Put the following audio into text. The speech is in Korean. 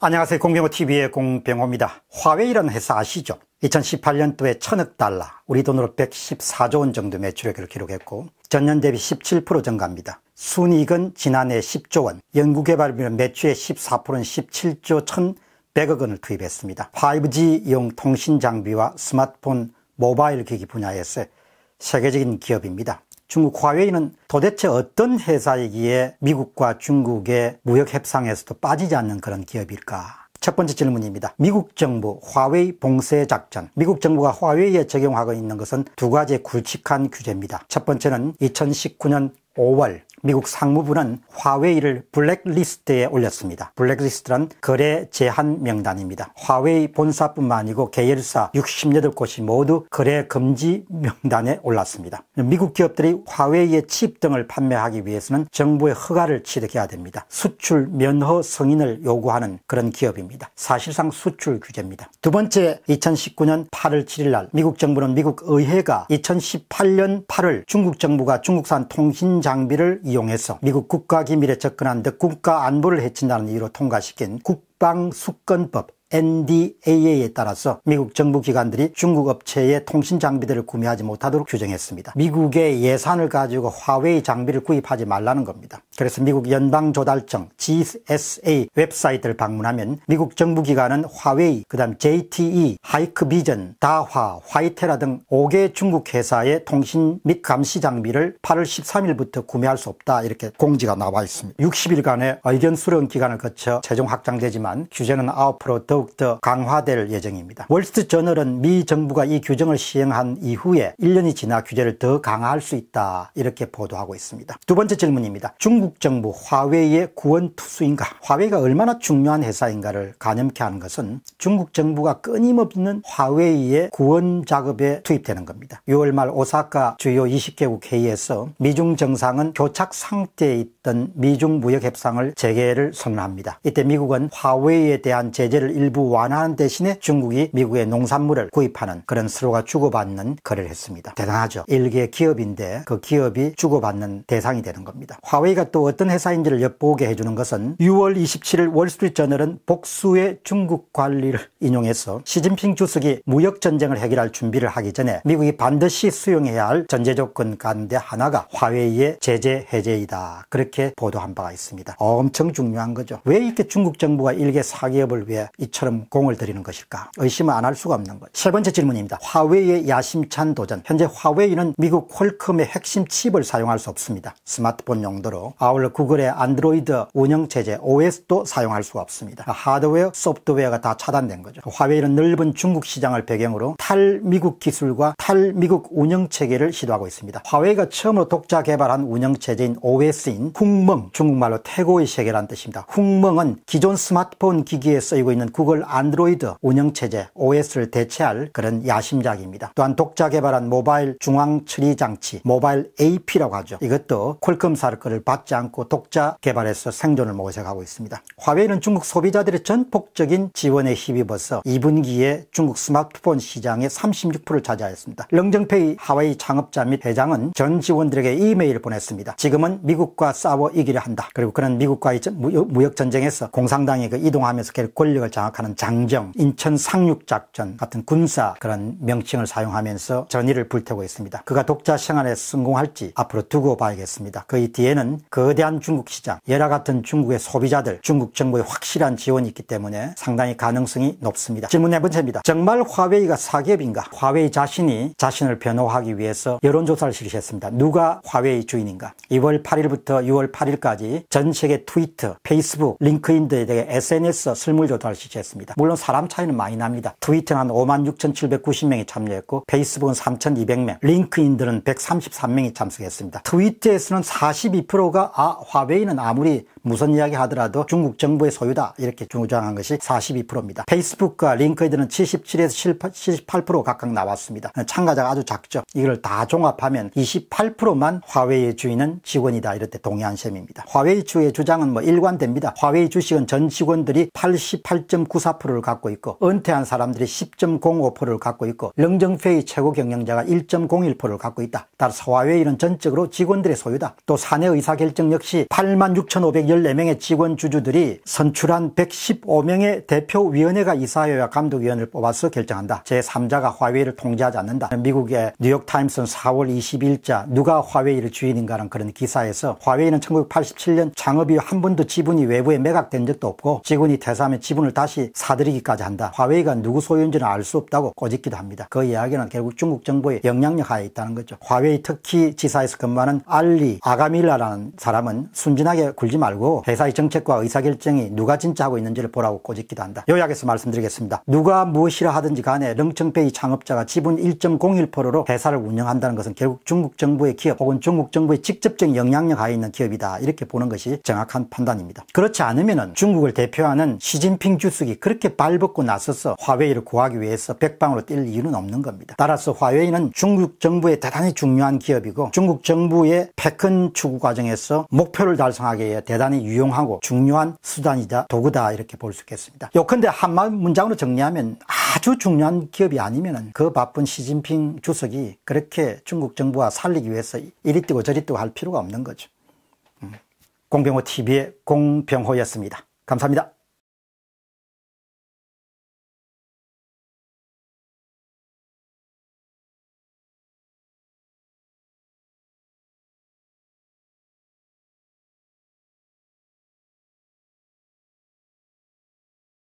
안녕하세요. 공병호TV의 공병호입니다. 화웨이라는 회사 아시죠? 2018년도에 천억 달러, 우리 돈으로 114조 원 정도 매출액을 기록했고 전년 대비 17% 증가합니다. 순이익은 지난해 10조 원, 연구개발비는 매출의 14%는 17조 1,100억 원을 투입했습니다. 5G 이용 통신 장비와 스마트폰, 모바일 기기 분야에서 세계적인 기업입니다. 중국 화웨이는 도대체 어떤 회사이기에 미국과 중국의 무역 협상에서도 빠지지 않는 그런 기업일까? 첫 번째 질문입니다. 미국 정부 화웨이 봉쇄 작전. 미국 정부가 화웨이에 적용하고 있는 것은 두 가지의 굵직한 규제입니다. 첫 번째는 2019년 5월 미국 상무부는 화웨이를 블랙리스트에 올렸습니다. 블랙리스트란 거래 제한 명단입니다. 화웨이 본사뿐만 아니고 계열사 68곳이 모두 거래 금지 명단에 올랐습니다. 미국 기업들이 화웨이의 칩 등을 판매하기 위해서는 정부의 허가를 취득해야 됩니다. 수출 면허 승인을 요구하는 그런 기업입니다. 사실상 수출 규제입니다. 두 번째 2019년 8월 7일 날 미국 정부는 미국 의회가 2018년 8월 중국 정부가 중국산 통신 장비를 이용해서 미국 국가기밀에 접근한 데 국가 안보를 해친다는 이유로 통과시킨 국방수권법 NDAA에 따라서 미국 정부 기관들이 중국 업체의 통신 장비들을 구매하지 못하도록 규정했습니다. 미국의 예산을 가지고 화웨이 장비를 구입하지 말라는 겁니다. 그래서 미국 연방조달청 GSA 웹사이트를 방문하면 미국 정부 기관은 화웨이, 그 다음 JTE, 하이크비전, 다화, 화이테라 등 5개 중국 회사의 통신 및 감시 장비를 8월 13일부터 구매할 수 없다 이렇게 공지가 나와 있습니다. 60일간의 의견 수렴 기간을 거쳐 최종 확장되지만 규제는 9%더 더욱더 강화될 예정입니다. 월스트저널은 미 정부가 이 규정을 시행한 이후에 1년이 지나 규제를 더 강화할 수 있다 이렇게 보도하고 있습니다. 두 번째 질문입니다. 중국 정부 화웨이의 구원 투수인가? 화웨이가 얼마나 중요한 회사인가를 가늠케 하는 것은 중국 정부가 끊임없는 화웨이의 구원 작업에 투입되는 겁니다. 6월 말 오사카 주요 20개국 회의에서 미중 정상은 교착 상태에 있던 미중 무역 협상을 재개를 선언합니다. 이때 미국은 화웨이에 대한 제재를 일 일부 완화하는 대신에 중국이 미국의 농산물을 구입하는 그런 서로가 주고받는 거래를 했습니다. 대단하죠. 일개 기업인데 그 기업이 주고받는 대상이 되는 겁니다. 화웨이가 또 어떤 회사인지를 엿보게 해주는 것은 6월 27일 월스트리트저널은 복수의 중국 관리를 인용해서 시진핑 주석이 무역전쟁을 해결할 준비를 하기 전에 미국이 반드시 수용해야 할 전제조건 가운데 하나가 화웨이의 제재 해제이다. 그렇게 보도한 바가 있습니다. 엄청 중요한 거죠. 왜 이렇게 중국 정부가 일개 사기업을 위해 것처럼 공을 들이는 것일까 의심을 안 할 수가 없는 것. 세 번째 질문입니다. 화웨이의 야심찬 도전. 현재 화웨이는 미국 퀄컴의 핵심 칩을 사용할 수 없습니다. 스마트폰 용도로 아울러 구글의 안드로이드 운영체제 OS도 사용할 수가 없습니다. 하드웨어, 소프트웨어가 다 차단된 거죠. 화웨이는 넓은 중국 시장을 배경으로 탈미국 기술과 탈미국 운영체계를 시도하고 있습니다. 화웨이가 처음으로 독자 개발한 운영체제인 OS인 쿵멍, 중국말로 태고의 세계란 뜻입니다. 쿵멍은 기존 스마트폰 기기에 쓰이고 있는 구글 구글 안드로이드 운영체제 OS를 대체할 그런 야심작입니다. 또한 독자 개발한 모바일 중앙 처리 장치 모바일 AP라고 하죠. 이것도 콜컴사를 거를 받지 않고 독자 개발해서 생존을 모색하고 있습니다. 화웨이는 중국 소비자들의 전폭적인 지원에 힘입어서 2분기에 중국 스마트폰 시장의 36%를 차지하였습니다. 렁정페이 하와이 창업자 및 회장은 전 직원들에게 이메일을 보냈습니다. 지금은 미국과 싸워 이기려 한다. 그리고 그는 미국과의 무역 전쟁에서 공산당이 그 이동하면서 계속 권력을 장악한 생각하는 장정, 인천 상륙작전 같은 군사 그런 명칭을 사용하면서 전의를 불태우고 있습니다. 그가 독자 생활에 성공할지 앞으로 두고 봐야겠습니다. 그의 뒤에는 거대한 중국 시장, 예라 같은 중국의 소비자들, 중국 정부의 확실한 지원이 있기 때문에 상당히 가능성이 높습니다. 질문 네 번째입니다. 정말 화웨이가 사기업인가? 화웨이 자신이 자신을 변호하기 위해서 여론조사를 실시했습니다. 누가 화웨이 주인인가? 2월 8일부터 6월 8일까지 전 세계 트위터, 페이스북, 링크인 등에 대해 SNS 설문조사를 실시했습니다. 참여했습니다. 물론 사람 차이는 많이 납니다. 트위터는 한 56,790명이 만 참여했고 페이스북은 3,200명, 링크인들은 133명이 참석했습니다. 트위터에서는 42%가 아 화웨이는 아무리 무슨 이야기 하더라도 중국 정부의 소유다 이렇게 주장한 것이 42%입니다. 페이스북과 링크인들은 77에서 78% 각각 나왔습니다. 참가자가 아주 작죠. 이걸 다 종합하면 28%만 화웨이의 주인은 직원이다 이렇게 동의한 셈입니다. 화웨이 주의 주장은 뭐 일관됩니다. 화웨이 주식은 전 직원들이 88. 1.94%를 갖고 있고 은퇴한 사람들이 10.05%를 갖고 있고 영정페이 최고 경영자가 1.01%를 갖고 있다. 따라서 화웨이는 전적으로 직원들의 소유다. 또 사내 의사결정 역시 86,514명의 만 직원 주주들이 선출한 115명의 대표위원회가 이사회와 감독위원을 뽑아서 결정한다. 제3자가 화웨이를 통제하지 않는다. 미국의 뉴욕타임스는 4월 22일자 누가 화웨이를 주인인가라는 그런 기사에서 화웨이는 1987년 창업 이후 한 번도 지분이 외부에 매각된 적도 없고 직원이 퇴사하면 지분을 다시 다시 사들이기까지 한다. 화웨이가 누구 소유인지는 알 수 없다고 꼬집기도 합니다. 그 이야기는 결국 중국 정부의 영향력 하에 있다는 거죠. 화웨이 특히 지사에서 근무하는 알리 아가밀라라는 사람은 순진하게 굴지 말고 회사의 정책과 의사결정이 누가 진짜 하고 있는지를 보라고 꼬집기도 한다. 요약해서 말씀드리겠습니다. 누가 무엇이라 하든지 간에 릉청페이 창업자가 지분 1.01%로 회사를 운영한다는 것은 결국 중국 정부의 기업 혹은 중국 정부의 직접적인 영향력 하에 있는 기업이다. 이렇게 보는 것이 정확한 판단입니다. 그렇지 않으면 중국을 대표하는 시진핑 주석이 세이 그렇게 발벗고 나서서 화웨이를 구하기 위해서 백방으로 뛸 이유는 없는 겁니다. 따라서 화웨이는 중국 정부의 대단히 중요한 기업이고 중국 정부의 패큰 추구 과정에서 목표를 달성하기 위해 대단히 유용하고 중요한 수단이자 도구다 이렇게 볼 수 있겠습니다. 요컨대 한말 문장으로 정리하면 아주 중요한 기업이 아니면 그 바쁜 시진핑 주석이 그렇게 중국 정부와 살리기 위해서 이리 뛰고 저리 뛰고 할 필요가 없는 거죠. 음. 공병호 TV의 공병호였습니다. 감사합니다.